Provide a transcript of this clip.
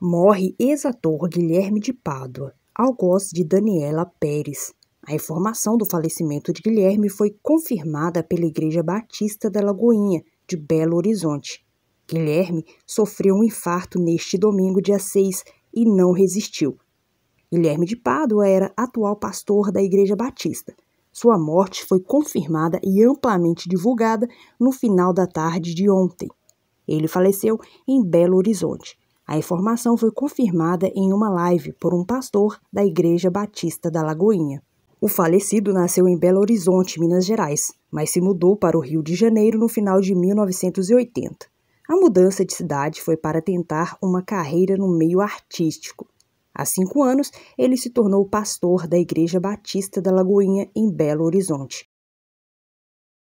Morre ex-ator Guilherme de Pádua, algoz de Daniela Pérez. A informação do falecimento de Guilherme foi confirmada pela Igreja Batista da Lagoinha, de Belo Horizonte. Guilherme sofreu um infarto neste domingo, dia 6, e não resistiu. Guilherme de Pádua era atual pastor da Igreja Batista. Sua morte foi confirmada e amplamente divulgada no final da tarde de ontem. Ele faleceu em Belo Horizonte. A informação foi confirmada em uma live por um pastor da Igreja Batista da Lagoinha. O falecido nasceu em Belo Horizonte, Minas Gerais, mas se mudou para o Rio de Janeiro no final de 1980. A mudança de cidade foi para tentar uma carreira no meio artístico. Há cinco anos, ele se tornou pastor da Igreja Batista da Lagoinha, em Belo Horizonte.